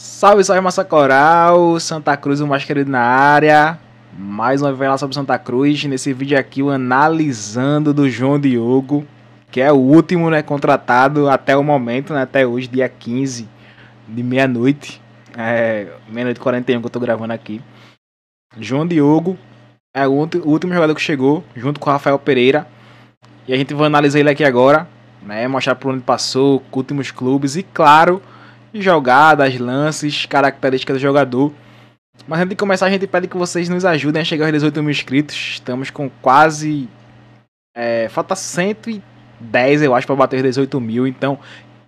Salve, salve, massa coral, Santa Cruz, o mais querido na área. Mais uma vez lá sobre Santa Cruz. Nesse vídeo aqui, o analisando do João Diogo, que é o último né, contratado até o momento, né, até hoje, dia 15 de meia-noite. É, meia-noite 41 que eu tô gravando aqui. João Diogo é o último jogador que chegou, junto com o Rafael Pereira. E a gente vai analisar ele aqui agora, né? Mostrar por onde passou, últimos clubes e, claro, jogadas, lances, características do jogador. Mas antes de começar, a gente pede que vocês nos ajudem a chegar aos 18 mil inscritos. Estamos com quase. É, falta 110, eu acho, para bater os 18 mil. Então,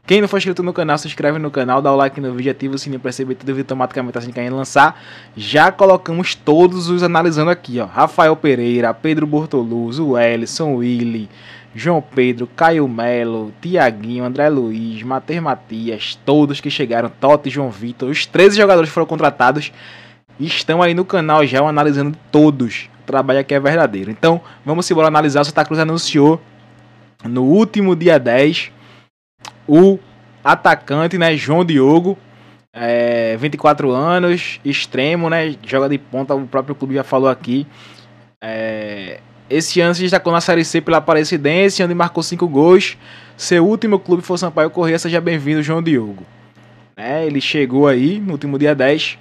quem não for inscrito no canal, se inscreve no canal, dá o like no vídeo, ativa o sininho para receber tudo automaticamente assim que a gente lançar. Já colocamos todos os analisando aqui, ó. Rafael Pereira, Pedro Bortoluz, o Ellison, Willy, João Pedro, Caio Melo, Tiaguinho, André Luiz, Matheus Matias, todos que chegaram, Totti, João Vitor, os 13 jogadores que foram contratados estão aí no canal já analisando todos. O trabalho aqui é verdadeiro. Então, vamos embora analisar. O Santa Cruz anunciou no último dia 10 o atacante, né, João Diogo, é, 24 anos, extremo, né, joga de ponta, o próprio clube já falou aqui. É, esse ano se destacou na Série C pela Aparecidense, onde marcou 5 gols. Seu último clube foi o Sampaio Corrêa, seja bem-vindo, João Diogo. É, ele chegou aí no último dia 10.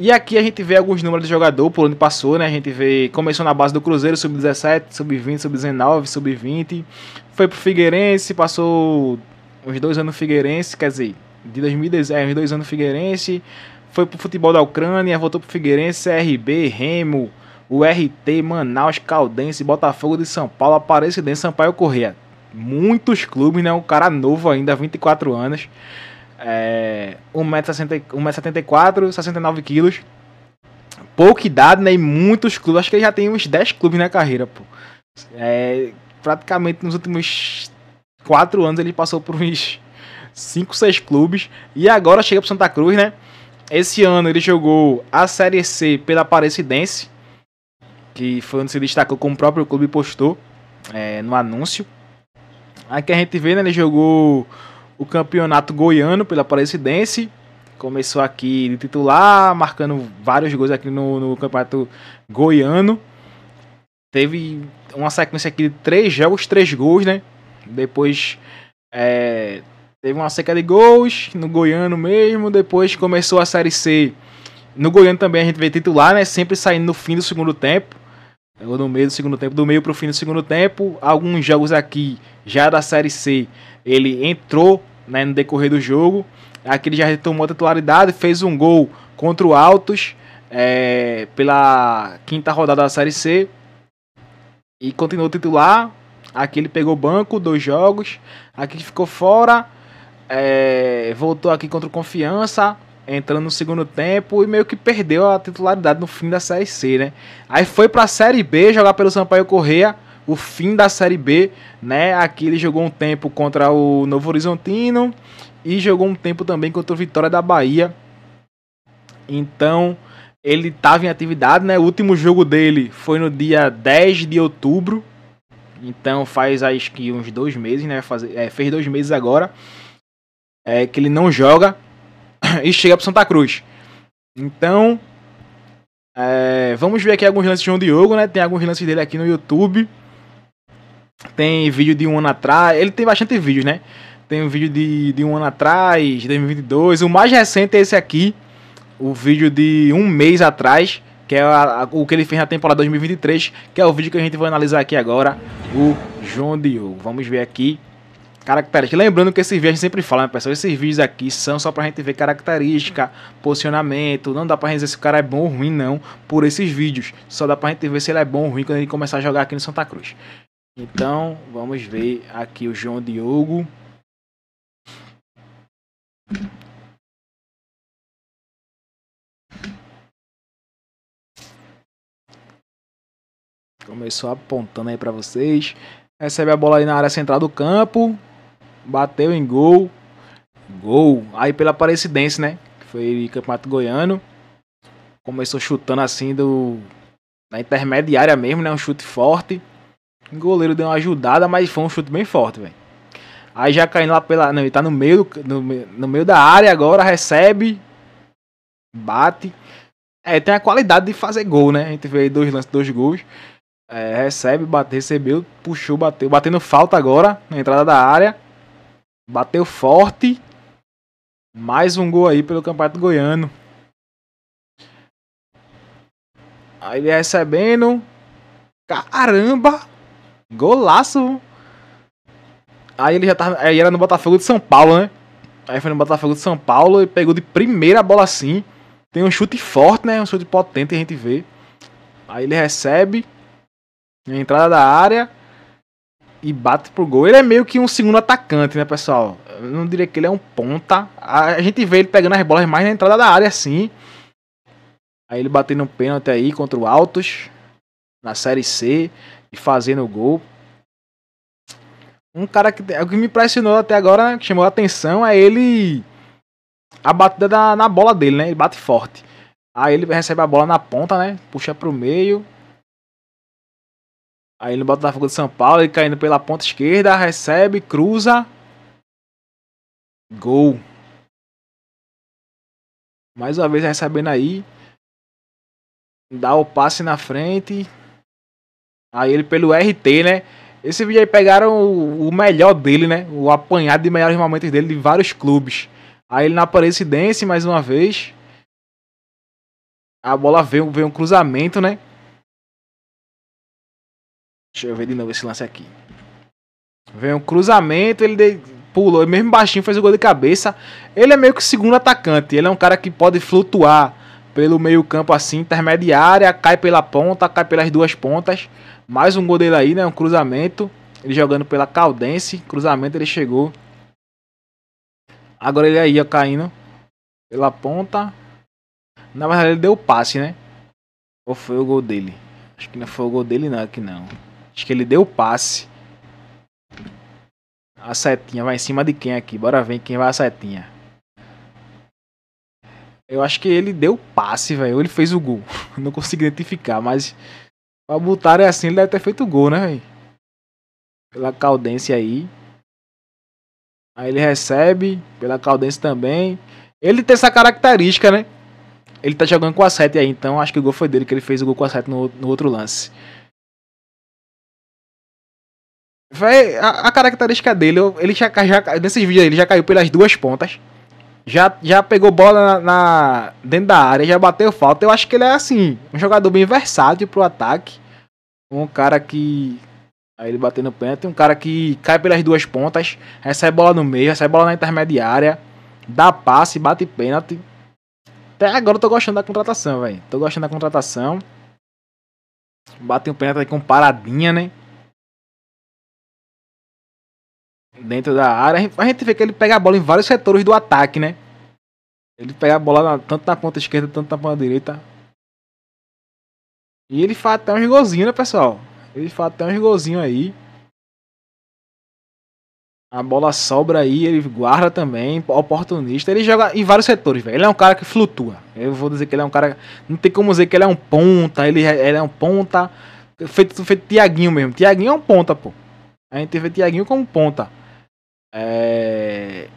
E aqui a gente vê alguns números do jogador, por onde passou, né? A gente vê, começou na base do Cruzeiro, sub-17, sub-20, sub-19, sub-20. Foi pro Figueirense, passou uns dois anos no Figueirense, quer dizer, de 2010, é, uns dois anos no Figueirense. Foi pro futebol da Ucrânia, voltou pro Figueirense, CRB, Remo, o RT, Manaus, Caldense, Botafogo de São Paulo, Aparecidense, Sampaio Correia. Muitos clubes, né? Um cara novo ainda, 24 anos. É, 1,74m, 69kg. Pouca idade, né? E muitos clubes. Acho que ele já tem uns 10 clubes na carreira, pô. É, praticamente nos últimos 4 anos ele passou por uns 5, 6 clubes. E agora chega pro Santa Cruz, né? Esse ano ele jogou a Série C pela Aparecidense que onde se destacou como o próprio clube postou é, no anúncio. Aqui a gente vê, né, ele jogou o campeonato goiano pela Parecidense, começou aqui de titular, marcando vários gols aqui no, no campeonato goiano. Teve uma sequência aqui de três jogos, três gols, né? Depois é, teve uma seca de gols no Goiano mesmo. Depois começou a Série C. No Goiano também a gente vê titular, né? Sempre saindo no fim do segundo tempo ou no meio do segundo tempo, do meio para o fim do segundo tempo. Alguns jogos aqui, já da Série C, ele entrou né, no decorrer do jogo. Aqui ele já retomou a titularidade, fez um gol contra o Altos é, pela quinta rodada da Série C e continuou titular. Aqui ele pegou banco, dois jogos. Aqui ficou fora, é, voltou aqui contra o Confiança entrando no segundo tempo e meio que perdeu a titularidade no fim da Série C, né? Aí foi para a Série B jogar pelo Sampaio Correia, o fim da Série B, né? Aqui ele jogou um tempo contra o Novo Horizontino e jogou um tempo também contra o Vitória da Bahia. Então, ele estava em atividade, né? O último jogo dele foi no dia 10 de outubro. Então faz acho que uns dois meses, né? Faz, é, fez dois meses agora. É, que ele não joga. e chega para Santa Cruz. Então, é, vamos ver aqui alguns lances de João Diogo, né? Tem alguns lances dele aqui no YouTube. Tem vídeo de um ano atrás. Ele tem bastante vídeos, né? Tem um vídeo de, de um ano atrás, de 2022. O mais recente é esse aqui. O vídeo de um mês atrás. Que é a, a, o que ele fez na temporada 2023. Que é o vídeo que a gente vai analisar aqui agora. O João Diogo. Vamos ver aqui características. Lembrando que esses vídeos a gente sempre fala, né, pessoal? Esses vídeos aqui são só pra gente ver característica, posicionamento. Não dá pra gente dizer se o cara é bom ou ruim, não, por esses vídeos. Só dá pra gente ver se ele é bom ou ruim quando ele começar a jogar aqui no Santa Cruz. Então, vamos ver aqui o João Diogo. Começou apontando aí para vocês. Recebe a bola aí na área central do campo bateu em gol. Gol. Aí pela parecidência, né? Que foi campeonato goiano. Começou chutando assim do. Na intermediária mesmo, né? Um chute forte. O goleiro deu uma ajudada, mas foi um chute bem forte, velho. Aí já caindo lá pela. Não, ele tá no meio, no, no meio da área agora, recebe. Bate. É, tem a qualidade de fazer gol, né? A gente vê aí dois lances, dois gols. É, recebe, bate, recebeu, puxou, bateu. Batendo falta agora na entrada da área. Bateu forte. Mais um gol aí pelo Campeonato Goiano. Aí ele recebendo. Caramba! Golaço! Aí ele já tava. Aí era no Botafogo de São Paulo, né? Aí foi no Botafogo de São Paulo e pegou de primeira a bola assim. Tem um chute forte, né? Um chute potente a gente vê. Aí ele recebe. Na entrada da área e bate pro gol. Ele é meio que um segundo atacante, né, pessoal? Eu não diria que ele é um ponta. A gente vê ele pegando as bolas mais na entrada da área, assim. Aí ele batendo um pênalti aí contra o Altos na Série C e fazendo gol. Um cara que o que me impressionou até agora, né, que chamou a atenção, é ele a batida da, na bola dele, né? Ele bate forte. Aí ele recebe a bola na ponta, né? Puxa pro meio, Aí no Botafogo de São Paulo, e caindo pela ponta esquerda, recebe, cruza. Gol. Mais uma vez recebendo aí. Dá o passe na frente. Aí ele pelo RT, né? Esse vídeo aí pegaram o, o melhor dele, né? O apanhado de melhores momentos dele de vários clubes. Aí ele na Aparecidense mais uma vez. A bola vem vem um cruzamento, né? Deixa eu ver de novo esse lance aqui. Vem um cruzamento, ele pulou, mesmo baixinho fez o gol de cabeça. Ele é meio que segundo atacante, ele é um cara que pode flutuar pelo meio campo assim, intermediária, cai pela ponta, cai pelas duas pontas. Mais um gol dele aí, né, um cruzamento. Ele jogando pela Caldense, cruzamento ele chegou. Agora ele aí, ó, caindo pela ponta. Na verdade ele deu o passe, né? Ou foi o gol dele? Acho que não foi o gol dele não, aqui não. Acho que ele deu o passe. A setinha vai em cima de quem aqui? Bora ver quem vai a setinha. Eu acho que ele deu o passe, velho. Ele fez o gol. Não consigo identificar, mas. Pra botar é assim, ele deve ter feito o gol, né, velho? Pela caldense aí. Aí ele recebe, pela caldense também. Ele tem essa característica, né? Ele tá jogando com a 7 aí, então acho que o gol foi dele, que ele fez o gol com a 7 no, no outro lance. Véi, a, a, característica dele, ele já, já nesses vídeos aí, ele já caiu pelas duas pontas. Já, já pegou bola na, na, dentro da área, já bateu falta. Eu acho que ele é assim, um jogador bem versátil pro ataque. Um cara que. Aí ele no pênalti, um cara que cai pelas duas pontas, recebe bola no meio, recebe bola na intermediária, dá passe, bate pênalti. Até agora eu tô gostando da contratação, velho. Tô gostando da contratação. Bate um pênalti com paradinha, né? dentro da área. A gente vê que ele pega a bola em vários setores do ataque, né? Ele pega a bola na, tanto na ponta esquerda, tanto na ponta direita. E ele faz até uns golzinhos, né, pessoal? Ele faz até uns golzinhos aí. A bola sobra aí, ele guarda também, oportunista. Ele joga em vários setores, velho. Ele é um cara que flutua. Eu vou dizer que ele é um cara. Não tem como dizer que ele é um ponta. Ele, é, ele é um ponta. Feito, feito Tiaguinho mesmo. Tiaguinho é um ponta, pô. A gente vê Tiaguinho como ponta. É...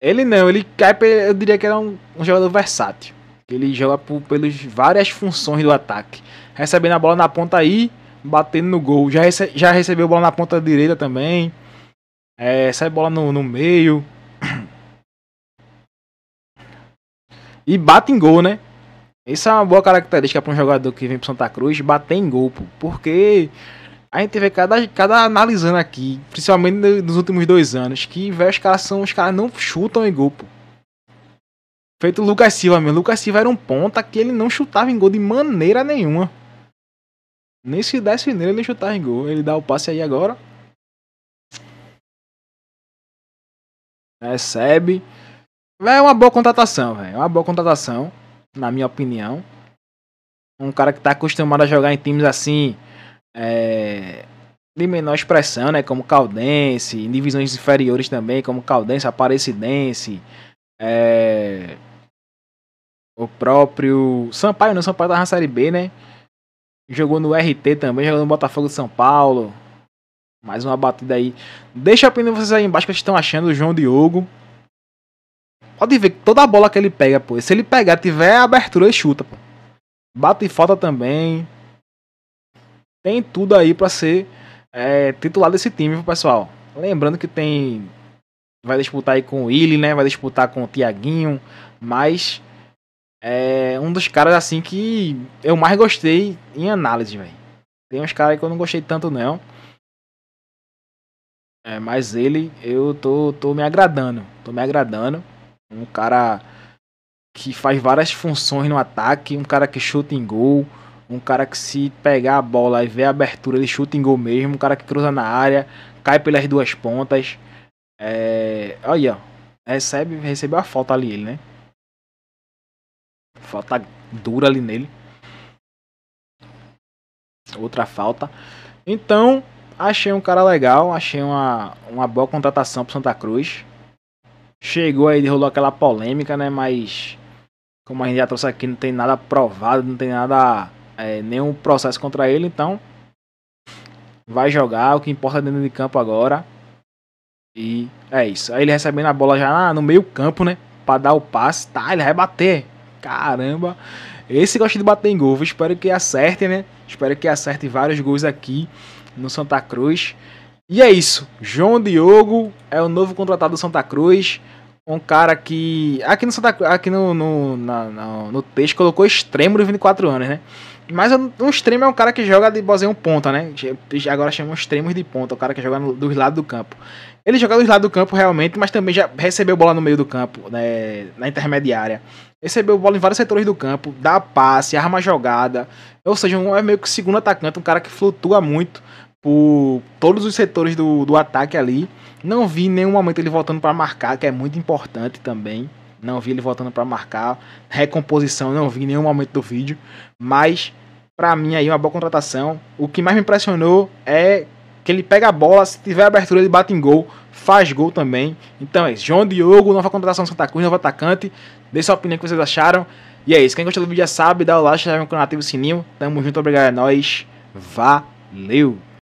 Ele não, ele cai, eu diria que era é um, um jogador versátil. Ele joga por, pelas várias funções do ataque. Recebendo a bola na ponta aí, batendo no gol. Já, rece, já recebeu bola na ponta direita também. É, sai bola no, no meio. E bate em gol, né? Essa é uma boa característica para um jogador que vem pro Santa Cruz, bater em gol, pô. Porque a gente vê cada, cada analisando aqui, principalmente nos últimos dois anos, que véio, os caras são. Os caras não chutam em gol, pô. Feito o Lucas Silva mesmo. Lucas Silva era um ponta que ele não chutava em gol de maneira nenhuma. Nem se desse nele, ele chutava em gol. Ele dá o passe aí agora. Recebe. É uma boa contratação, velho. É uma boa contratação, na minha opinião. Um cara que tá acostumado a jogar em times assim, é, de menor expressão, né? Como Caldense, em divisões inferiores também, como Caldense, Aparecidense, é, o próprio Sampaio, não, né, Sampaio da Série B, né? Jogou no RT também, jogou no Botafogo de São Paulo. Mais uma batida aí. Deixa a opinião de vocês aí embaixo que vocês estão achando do João Diogo. Pode ver que toda a bola que ele pega, pô. Se ele pegar, tiver abertura, ele chuta, pô. Bate falta também tem tudo aí para ser é, titular desse time, pessoal. Lembrando que tem. Vai disputar aí com o Willi, né? Vai disputar com o Tiaguinho. Mas é um dos caras assim que eu mais gostei em análise, velho. Tem uns caras que eu não gostei tanto, não. É, mas ele, eu tô, tô me agradando. Tô me agradando. Um cara que faz várias funções no ataque, um cara que chuta em gol, um cara que se pegar a bola e ver a abertura, ele chuta em gol mesmo, um cara que cruza na área, cai pelas duas pontas. É... Olha, recebe, recebeu a falta ali ele, né? Falta dura ali nele. Outra falta. Então, achei um cara legal, achei uma, uma boa contratação pro Santa Cruz. Chegou aí, rolou aquela polêmica, né? Mas como a gente já trouxe aqui, não tem nada provado, não tem nada é, nenhum processo contra ele, então vai jogar, o que importa dentro de campo agora. E é isso. Aí ele recebendo a bola já no meio campo, né? Pra dar o passe. Tá, ele vai bater. Caramba. Esse gosta de bater em gol. espero que acerte, né? Espero que acerte vários gols aqui no Santa Cruz. E é isso. João Diogo é o novo contratado do Santa Cruz. Um cara que. Aqui no, Santa, aqui no, no, na, no, no texto colocou extremo dos 24 anos, né? Mas um extremo é um cara que joga de bozinho ponta, né? Agora chamam extremos de ponta, o cara que joga dos lados do campo. Ele joga dos lados do campo realmente, mas também já recebeu bola no meio do campo, né? na intermediária. Recebeu bola em vários setores do campo, dá passe, arma jogada. Ou seja, um é meio que segundo atacante, um cara que flutua muito, por todos os setores do, do ataque ali. Não vi nenhum momento ele voltando para marcar, que é muito importante também. Não vi ele voltando para marcar. Recomposição, não vi nenhum momento do vídeo. Mas, para mim, aí uma boa contratação. O que mais me impressionou é que ele pega a bola, se tiver abertura, ele bate em gol, faz gol também. Então é isso. João Diogo, nova contratação do Santa Cruz, novo atacante. Dê sua opinião que vocês acharam. E é isso. Quem gostou do vídeo já sabe, dá o like, já no canal, ativa o sininho. Tamo junto, obrigado, é nóis. Valeu!